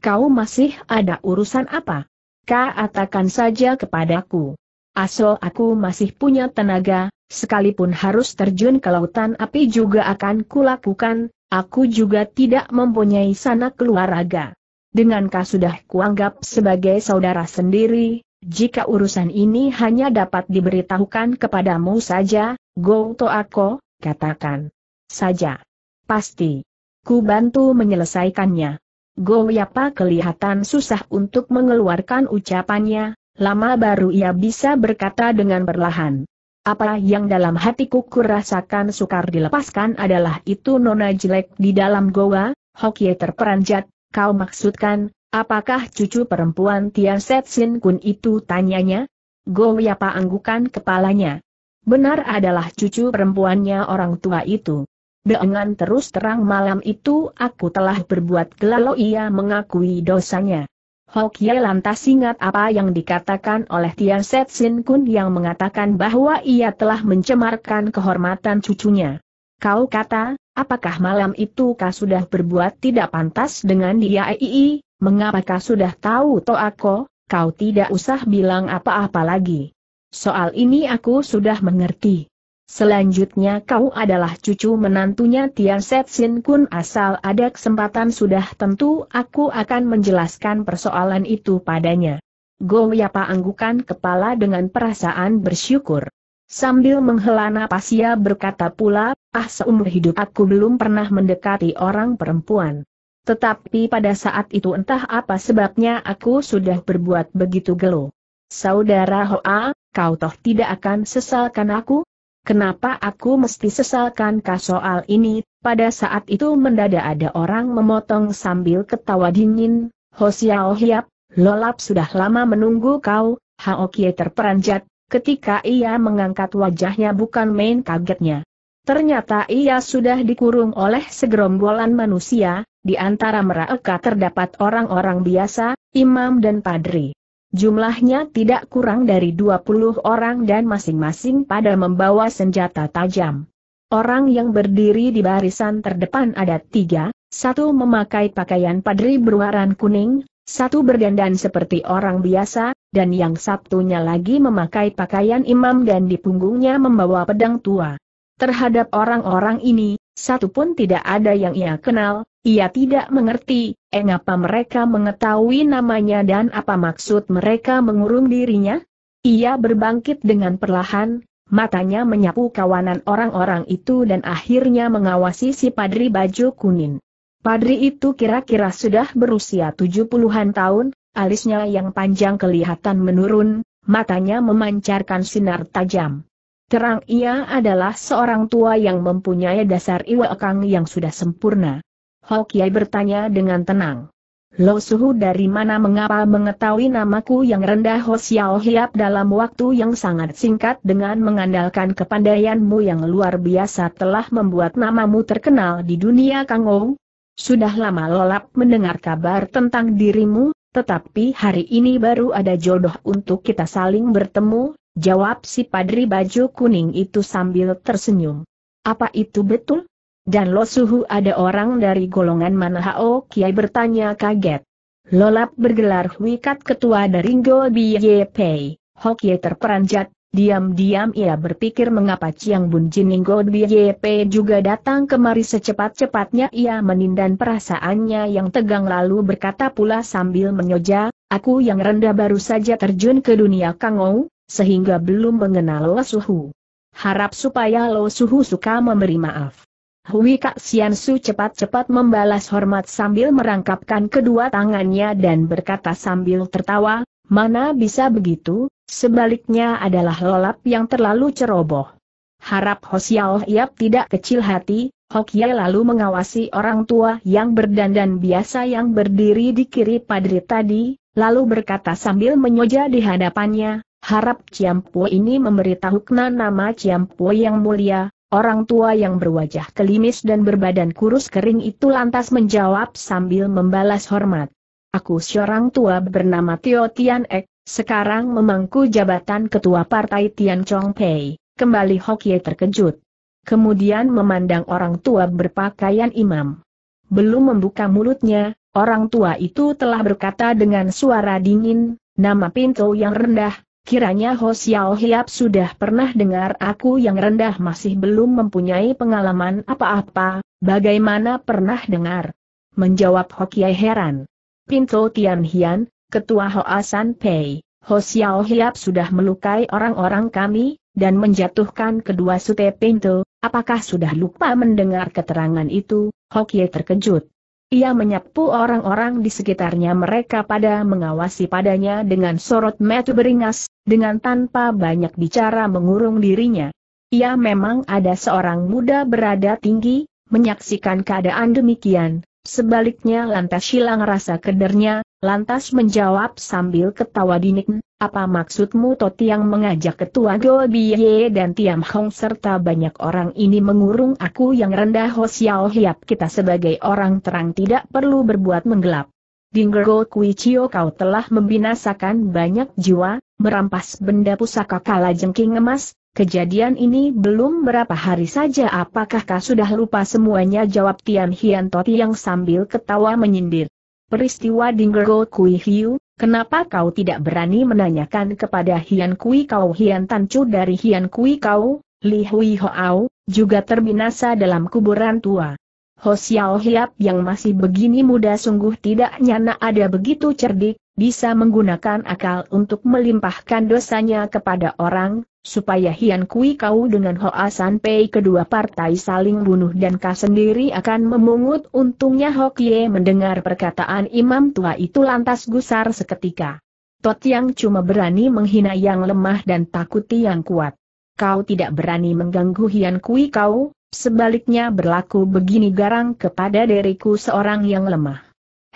A: Kau masih ada urusan apa? Katakan saja kepadaku. Asal aku masih punya tenaga, sekalipun harus terjun ke lautan api juga akan kulakukan, Aku juga tidak mempunyai sanak keluarga. Dengankah sudah kuanggap sebagai saudara sendiri, jika urusan ini hanya dapat diberitahukan kepadamu saja, Go to Ako, katakan. Saja. Pasti. Ku bantu menyelesaikannya. Go Yapa kelihatan susah untuk mengeluarkan ucapannya, lama baru ia bisa berkata dengan perlahan. Apa yang dalam hatiku kurasakan sukar dilepaskan adalah itu nona jelek di dalam goa, Hokie terperanjat, kau maksudkan, apakah cucu perempuan Tian Setsin Kun itu tanyanya? Goyapa anggukan kepalanya. Benar adalah cucu perempuannya orang tua itu. Dengan terus terang malam itu aku telah berbuat gelalo ia mengakui dosanya. Hok Ye lantas ingat apa yang dikatakan oleh Tian Set Sin Kun yang mengatakan bahwa ia telah mencemarkan kehormatan cucunya. Kau kata, apakah malam itu kau sudah berbuat tidak pantas dengan dia Ii, mengapa kau sudah tahu to aku, kau tidak usah bilang apa-apa lagi. Soal ini aku sudah mengerti. Selanjutnya kau adalah cucu menantunya Tian Set Sin Kun asal ada kesempatan sudah tentu aku akan menjelaskan persoalan itu padanya. Go Yapa anggukan kepala dengan perasaan bersyukur. Sambil menghela napas ia berkata pula, ah seumur hidup aku belum pernah mendekati orang perempuan. Tetapi pada saat itu entah apa sebabnya aku sudah berbuat begitu gelo. Saudara Hoa, kau toh tidak akan sesalkan aku? Kenapa aku mesti sesalkan soal ini? Pada saat itu mendadak ada orang memotong sambil ketawa dingin, Xiao Hiap, Lolap sudah lama menunggu kau, Hao Kie terperanjat, ketika ia mengangkat wajahnya bukan main kagetnya. Ternyata ia sudah dikurung oleh segerombolan manusia, di antara mereka terdapat orang-orang biasa, imam dan padri. Jumlahnya tidak kurang dari 20 orang dan masing-masing pada membawa senjata tajam. Orang yang berdiri di barisan terdepan ada tiga, satu memakai pakaian padri berwaran kuning, satu berdandan seperti orang biasa, dan yang satunya lagi memakai pakaian imam dan di punggungnya membawa pedang tua. Terhadap orang-orang ini, Satupun tidak ada yang ia kenal, ia tidak mengerti, mengapa eh, mereka mengetahui namanya dan apa maksud mereka mengurung dirinya? Ia berbangkit dengan perlahan, matanya menyapu kawanan orang-orang itu dan akhirnya mengawasi si padri baju kuning. Padri itu kira-kira sudah berusia tujuh puluhan tahun, alisnya yang panjang kelihatan menurun, matanya memancarkan sinar tajam. Terang ia adalah seorang tua yang mempunyai dasar iwa ekang yang sudah sempurna. Hokiai bertanya dengan tenang. Lo suhu dari mana mengapa mengetahui namaku yang rendah Ho Xiao Hiap dalam waktu yang sangat singkat dengan mengandalkan kepandaianmu yang luar biasa telah membuat namamu terkenal di dunia Kangong? Sudah lama lolap mendengar kabar tentang dirimu, tetapi hari ini baru ada jodoh untuk kita saling bertemu, Jawab si padri baju kuning itu sambil tersenyum. Apa itu betul? Dan Lo Suhu ada orang dari golongan mana? Hao Kiai bertanya kaget. Lolap bergelar wikat ketua dari Ngo Biye Pei. Kiai terperanjat, diam-diam ia berpikir mengapa Chiang Bun Jin Ngo Biye juga datang kemari secepat-cepatnya ia menindan perasaannya yang tegang lalu berkata pula sambil menyoja, aku yang rendah baru saja terjun ke dunia Kangou, sehingga belum mengenal Lo Suhu. Harap supaya Lo Suhu suka memberi maaf. Hui Kak Sian Su cepat-cepat membalas hormat sambil merangkapkan kedua tangannya dan berkata sambil tertawa, mana bisa begitu, sebaliknya adalah lolap yang terlalu ceroboh. Harap Hosiao Yap tidak kecil hati, Hokia lalu mengawasi orang tua yang berdandan biasa yang berdiri di kiri padri tadi, lalu berkata sambil menyoja di hadapannya, Harap Ciampu ini memberitahu kena nama Ciampu yang mulia, orang tua yang berwajah kelimis dan berbadan kurus kering itu lantas menjawab sambil membalas hormat. Aku seorang tua bernama Tio Tian Ek, sekarang memangku jabatan ketua partai Tian Chong Pei, kembali Ye terkejut. Kemudian memandang orang tua berpakaian imam. Belum membuka mulutnya, orang tua itu telah berkata dengan suara dingin, nama pintu yang rendah, Kiranya Ho Xiao Hiap sudah pernah dengar aku yang rendah masih belum mempunyai pengalaman apa-apa, bagaimana pernah dengar? Menjawab Ho Kiai heran. Pinto Tian Hian, Ketua Ho Asan Pei, Ho Xiao Hiap sudah melukai orang-orang kami, dan menjatuhkan kedua sute Pinto, apakah sudah lupa mendengar keterangan itu? Ho Kiai terkejut. Ia menyapu orang-orang di sekitarnya mereka pada mengawasi padanya dengan sorot mata beringas, dengan tanpa banyak bicara mengurung dirinya. Ia memang ada seorang muda berada tinggi, menyaksikan keadaan demikian, sebaliknya lantas hilang rasa kedernya, lantas menjawab sambil ketawa dinikmati. Apa maksudmu Toti yang mengajak ketua Go Biye dan Tiam Hong serta banyak orang ini mengurung aku yang rendah Ho Xiao Hiap kita sebagai orang terang tidak perlu berbuat menggelap. Dinggo Kui Chio kau telah membinasakan banyak jiwa, merampas benda pusaka kala jengking emas, kejadian ini belum berapa hari saja apakah kau sudah lupa semuanya jawab Tian Hian Toti yang sambil ketawa menyindir. Peristiwa Dingergo Kui Hiu, kenapa kau tidak berani menanyakan kepada Hian Kui Kau Hian Tancu dari Hian Kui Kau, Li Hui Hoao, juga terbinasa dalam kuburan tua. Ho Xiao Hiap yang masih begini muda sungguh tidak nyana ada begitu cerdik, bisa menggunakan akal untuk melimpahkan dosanya kepada orang, supaya Hian Kui Kau dengan Hoasan San Pei kedua partai saling bunuh dan Ka sendiri akan memungut untungnya Ho Kie mendengar perkataan imam tua itu lantas gusar seketika. Tot yang cuma berani menghina yang lemah dan takuti yang kuat. Kau tidak berani mengganggu Hian Kui Kau, Sebaliknya berlaku begini garang kepada diriku seorang yang lemah.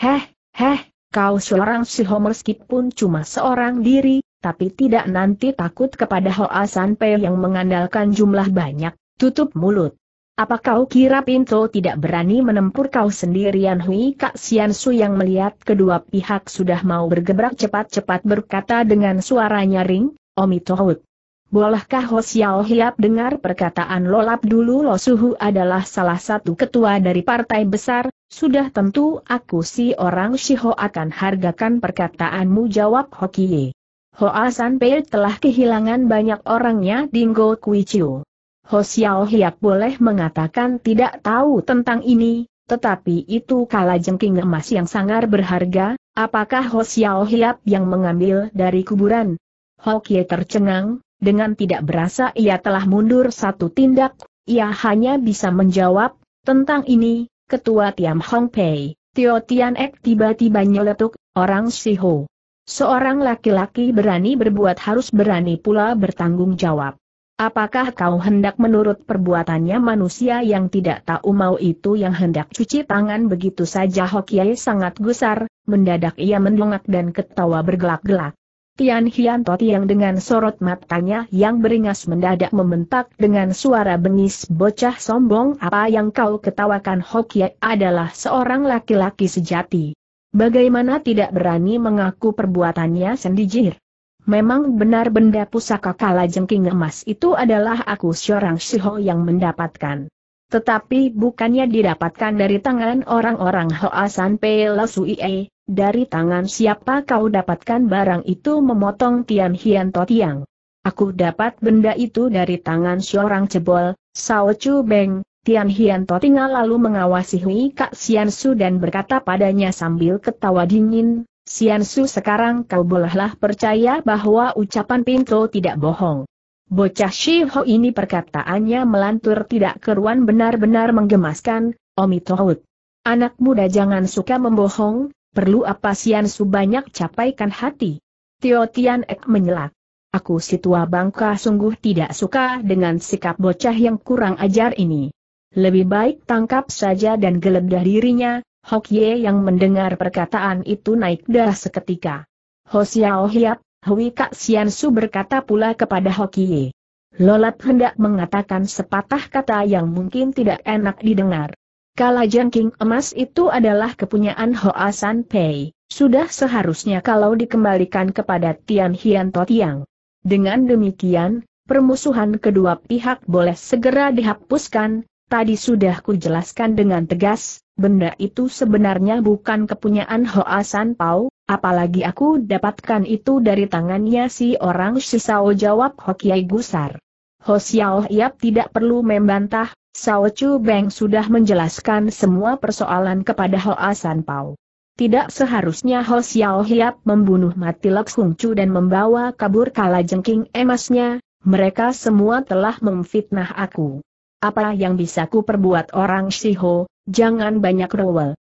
A: Heh, heh, kau seorang si siho pun cuma seorang diri, tapi tidak nanti takut kepada Hoa Sanpei yang mengandalkan jumlah banyak, tutup mulut. Apa kau kira Pinto tidak berani menempur kau sendirian Hui Kak Sian Su yang melihat kedua pihak sudah mau bergebrak cepat-cepat berkata dengan suara nyaring, Omi Tohut. Bolehkah Ho Xiao Hiap dengar perkataan Lolap dulu Lo Suhu adalah salah satu ketua dari partai besar, sudah tentu aku si orang Shiho akan hargakan perkataanmu jawab Hokie. Hoa Sanpei telah kehilangan banyak orangnya Dingo Kuichiu. Ho Xiao Hiap boleh mengatakan tidak tahu tentang ini, tetapi itu kala jengking emas yang sangat berharga, apakah Ho Xiao Hiap yang mengambil dari kuburan? Kie tercengang, dengan tidak berasa ia telah mundur satu tindak, ia hanya bisa menjawab, tentang ini, Ketua Tiam Hong Pei, Tio Tian Ek tiba-tiba nyeletuk, orang Siho. Seorang laki-laki berani berbuat harus berani pula bertanggung jawab. Apakah kau hendak menurut perbuatannya manusia yang tidak tahu mau itu yang hendak cuci tangan begitu saja Hokiai sangat gusar, mendadak ia mendongak dan ketawa bergelak-gelak. Tian Hian Tot yang dengan sorot matanya yang beringas mendadak membentak dengan suara bengis bocah sombong apa yang kau ketawakan Hokie adalah seorang laki-laki sejati. Bagaimana tidak berani mengaku perbuatannya sendiri? Memang benar benda pusaka kala jengking emas itu adalah aku seorang Shiho yang mendapatkan. Tetapi bukannya didapatkan dari tangan orang-orang Hoasan Pelasuie, dari tangan siapa kau dapatkan barang itu memotong Tian Hian To Tiang. Aku dapat benda itu dari tangan seorang cebol, Sao Chu Beng, Tian Hian To tinggal lalu mengawasi Hui Kak Sian Su dan berkata padanya sambil ketawa dingin, Sian Su sekarang kau bolehlah percaya bahwa ucapan Pinto tidak bohong. Bocah Shiho ini perkataannya melantur tidak keruan benar-benar menggemaskan, Omi Tohut. Anak muda jangan suka membohong, perlu apa Sian Su banyak capaikan hati. Tio Tian Ek menyelak. Aku si tua bangka sungguh tidak suka dengan sikap bocah yang kurang ajar ini. Lebih baik tangkap saja dan geledah dirinya, Hok Ye yang mendengar perkataan itu naik darah seketika. Ho Xiao Hiap, Hui Kak Su berkata pula kepada Hokie. Lolat hendak mengatakan sepatah kata yang mungkin tidak enak didengar. Kala jangking emas itu adalah kepunyaan Hoa San Pei, sudah seharusnya kalau dikembalikan kepada Tian Hian To Tiang. Dengan demikian, permusuhan kedua pihak boleh segera dihapuskan, tadi sudah kujelaskan dengan tegas, benda itu sebenarnya bukan kepunyaan Hoa San Pau, Apalagi aku dapatkan itu dari tangannya si orang Shisao jawab Hokiai Gusar. Ho Xiao Yap tidak perlu membantah, Sao Chu Beng sudah menjelaskan semua persoalan kepada Ho Asan Pao. Tidak seharusnya Ho Xiao Yap membunuh mati Lek Hung Chu dan membawa kabur kala jengking emasnya, mereka semua telah memfitnah aku. Apa yang bisa ku perbuat orang Shiho, jangan banyak rowel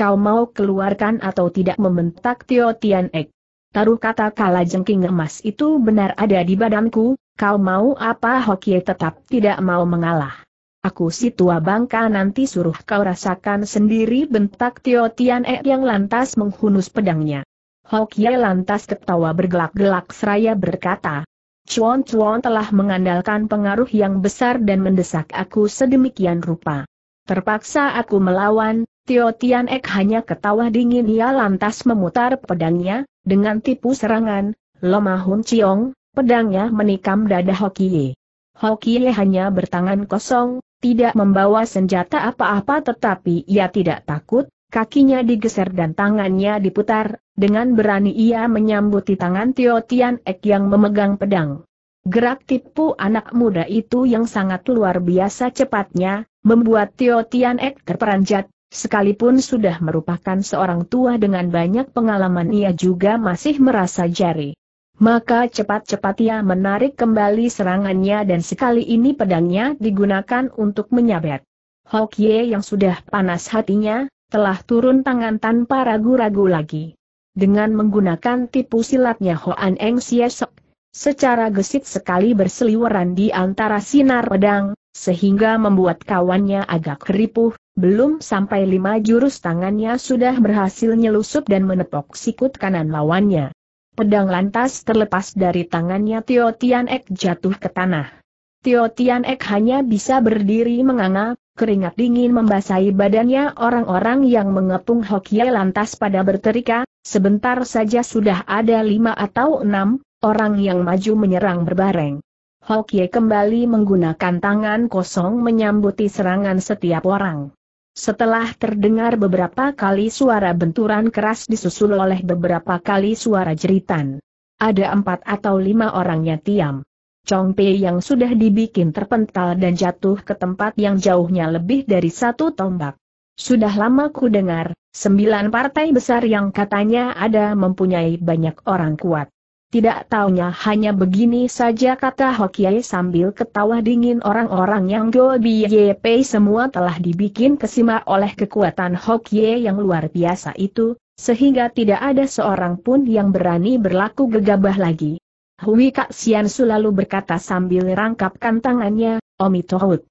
A: kau mau keluarkan atau tidak membentak Tio Tian Ek. Taruh kata kala jengking emas itu benar ada di badanku, kau mau apa Hokie tetap tidak mau mengalah. Aku si tua bangka nanti suruh kau rasakan sendiri bentak Tio Tian Ek yang lantas menghunus pedangnya. Hokie lantas ketawa bergelak-gelak seraya berkata, Chuan Chuan telah mengandalkan pengaruh yang besar dan mendesak aku sedemikian rupa. Terpaksa aku melawan, Tio Tian Ek hanya ketawa dingin ia lantas memutar pedangnya, dengan tipu serangan, Loma Hun Chiong, pedangnya menikam dada Hokie. Hokie hanya bertangan kosong, tidak membawa senjata apa-apa tetapi ia tidak takut, kakinya digeser dan tangannya diputar, dengan berani ia menyambuti tangan Tio Tian Ek yang memegang pedang. Gerak tipu anak muda itu yang sangat luar biasa cepatnya, membuat Tio Tian Ek terperanjat, Sekalipun sudah merupakan seorang tua dengan banyak pengalaman ia juga masih merasa jari. Maka cepat-cepat ia menarik kembali serangannya dan sekali ini pedangnya digunakan untuk menyabet. Hokye yang sudah panas hatinya, telah turun tangan tanpa ragu-ragu lagi. Dengan menggunakan tipu silatnya Hoan Eng Siesok, Secara gesit sekali berseliweran di antara sinar pedang, sehingga membuat kawannya agak keripuh, belum sampai lima jurus tangannya sudah berhasil nyelusup dan menepok sikut kanan lawannya. Pedang lantas terlepas dari tangannya Tio Tian Ek jatuh ke tanah. Tio Tian Ek hanya bisa berdiri menganga, keringat dingin membasahi badannya orang-orang yang mengepung Hokie lantas pada berterika, sebentar saja sudah ada lima atau enam, Orang yang maju menyerang berbareng. Hokye kembali menggunakan tangan kosong menyambuti serangan setiap orang. Setelah terdengar beberapa kali suara benturan keras disusul oleh beberapa kali suara jeritan. Ada empat atau lima orangnya tiam. Chong Pei yang sudah dibikin terpental dan jatuh ke tempat yang jauhnya lebih dari satu tombak. Sudah lama ku dengar, sembilan partai besar yang katanya ada mempunyai banyak orang kuat. Tidak taunya hanya begini saja kata Hokiai sambil ketawa dingin orang-orang yang Go Biyepe semua telah dibikin kesima oleh kekuatan Hokiai yang luar biasa itu, sehingga tidak ada seorang pun yang berani berlaku gegabah lagi. Hui Kak Sian selalu berkata sambil rangkapkan tangannya, Omi Tohut.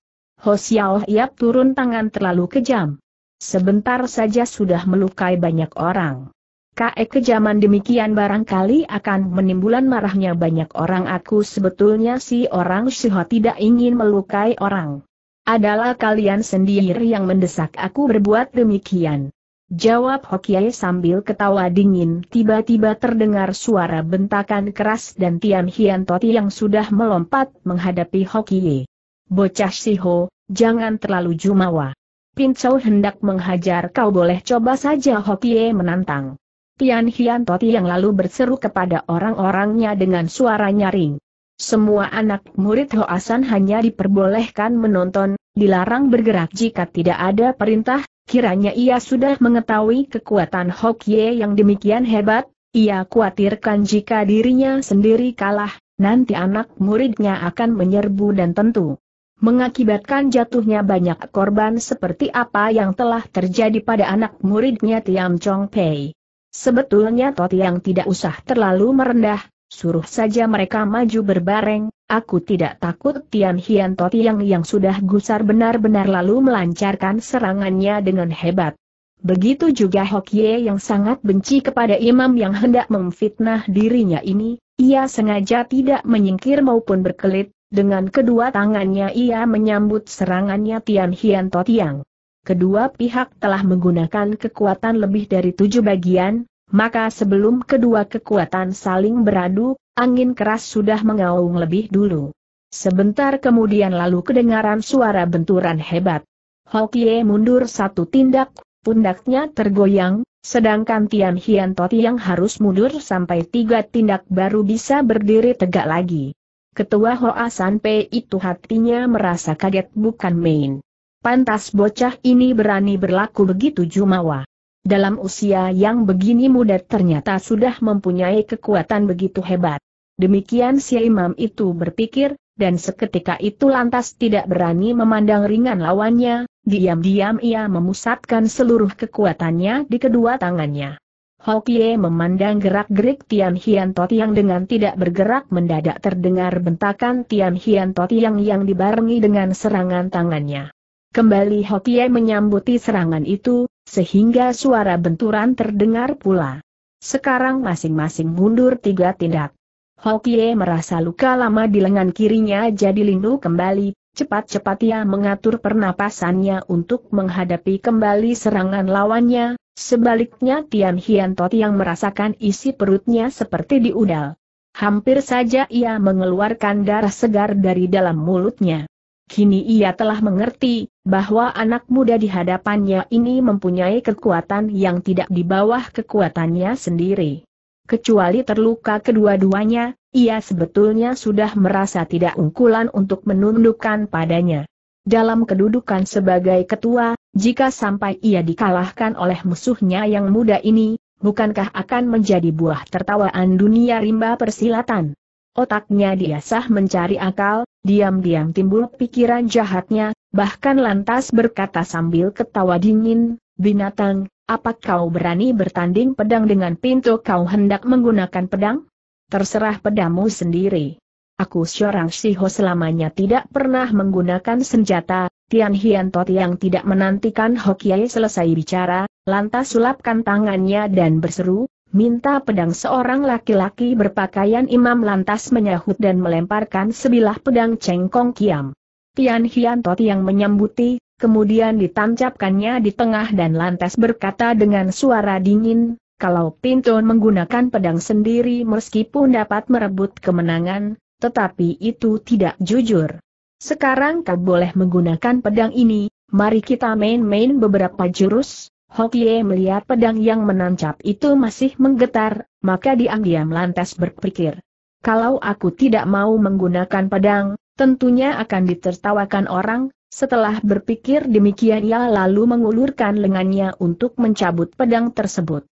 A: Ho Xiao Yap turun tangan terlalu kejam. Sebentar saja sudah melukai banyak orang. Kae kejaman demikian barangkali akan menimbulkan marahnya banyak orang aku sebetulnya si orang Shiho tidak ingin melukai orang. Adalah kalian sendiri yang mendesak aku berbuat demikian. Jawab Hokiai sambil ketawa dingin tiba-tiba terdengar suara bentakan keras dan Tian Hian Toti yang sudah melompat menghadapi Hokiai. Bocah Siho, jangan terlalu jumawa. Pincau hendak menghajar kau boleh coba saja Hokiai menantang. Tian Hian Toti yang lalu berseru kepada orang-orangnya dengan suara nyaring. Semua anak murid Hoasan hanya diperbolehkan menonton, dilarang bergerak jika tidak ada perintah, kiranya ia sudah mengetahui kekuatan Ye yang demikian hebat, ia khawatirkan jika dirinya sendiri kalah, nanti anak muridnya akan menyerbu dan tentu mengakibatkan jatuhnya banyak korban seperti apa yang telah terjadi pada anak muridnya Tiam Chong Pei. Sebetulnya Toti yang tidak usah terlalu merendah, suruh saja mereka maju berbareng, aku tidak takut Tian Hian Toti yang yang sudah gusar benar-benar lalu melancarkan serangannya dengan hebat. Begitu juga Hok yang sangat benci kepada imam yang hendak memfitnah dirinya ini, ia sengaja tidak menyingkir maupun berkelit, dengan kedua tangannya ia menyambut serangannya Tian Hian Totiang kedua pihak telah menggunakan kekuatan lebih dari tujuh bagian, maka sebelum kedua kekuatan saling beradu, angin keras sudah mengaung lebih dulu. Sebentar kemudian lalu kedengaran suara benturan hebat. Hokie mundur satu tindak, pundaknya tergoyang, sedangkan Tian Hian Toti yang harus mundur sampai tiga tindak baru bisa berdiri tegak lagi. Ketua Hoa Sanpei itu hatinya merasa kaget bukan main. Pantas bocah ini berani berlaku begitu jumawa. Dalam usia yang begini muda ternyata sudah mempunyai kekuatan begitu hebat. Demikian si imam itu berpikir, dan seketika itu lantas tidak berani memandang ringan lawannya, diam-diam ia memusatkan seluruh kekuatannya di kedua tangannya. Hokie memandang gerak-gerik Tian Hian Tot yang dengan tidak bergerak mendadak terdengar bentakan Tian Hian Tot yang yang dibarengi dengan serangan tangannya. Kembali Hokie menyambuti serangan itu, sehingga suara benturan terdengar pula. Sekarang masing-masing mundur tiga tindak. Hokie merasa luka lama di lengan kirinya jadi lindu kembali, cepat-cepat ia mengatur pernapasannya untuk menghadapi kembali serangan lawannya, sebaliknya Tian Hiantot yang merasakan isi perutnya seperti diudal. Hampir saja ia mengeluarkan darah segar dari dalam mulutnya. Kini ia telah mengerti bahwa anak muda di hadapannya ini mempunyai kekuatan yang tidak di bawah kekuatannya sendiri. Kecuali terluka kedua-duanya, ia sebetulnya sudah merasa tidak unggulan untuk menundukkan padanya. Dalam kedudukan sebagai ketua, jika sampai ia dikalahkan oleh musuhnya yang muda ini, bukankah akan menjadi buah tertawaan dunia rimba persilatan? otaknya diasah mencari akal, diam-diam timbul pikiran jahatnya, bahkan lantas berkata sambil ketawa dingin, binatang, apa kau berani bertanding pedang dengan pintu kau hendak menggunakan pedang? Terserah pedamu sendiri. Aku seorang Siho selamanya tidak pernah menggunakan senjata, Tian Tot yang tidak menantikan Hokiai selesai bicara, lantas sulapkan tangannya dan berseru, Minta pedang seorang laki-laki berpakaian imam lantas menyahut dan melemparkan sebilah pedang cengkong kiam. Tian Hiantot yang menyambuti, kemudian ditancapkannya di tengah dan lantas berkata dengan suara dingin, kalau Pinton menggunakan pedang sendiri meskipun dapat merebut kemenangan, tetapi itu tidak jujur. Sekarang kau boleh menggunakan pedang ini, mari kita main-main beberapa jurus, Hokie melihat pedang yang menancap itu masih menggetar, maka diam-diam lantas berpikir. Kalau aku tidak mau menggunakan pedang, tentunya akan ditertawakan orang, setelah berpikir demikian ia lalu mengulurkan lengannya untuk mencabut pedang tersebut.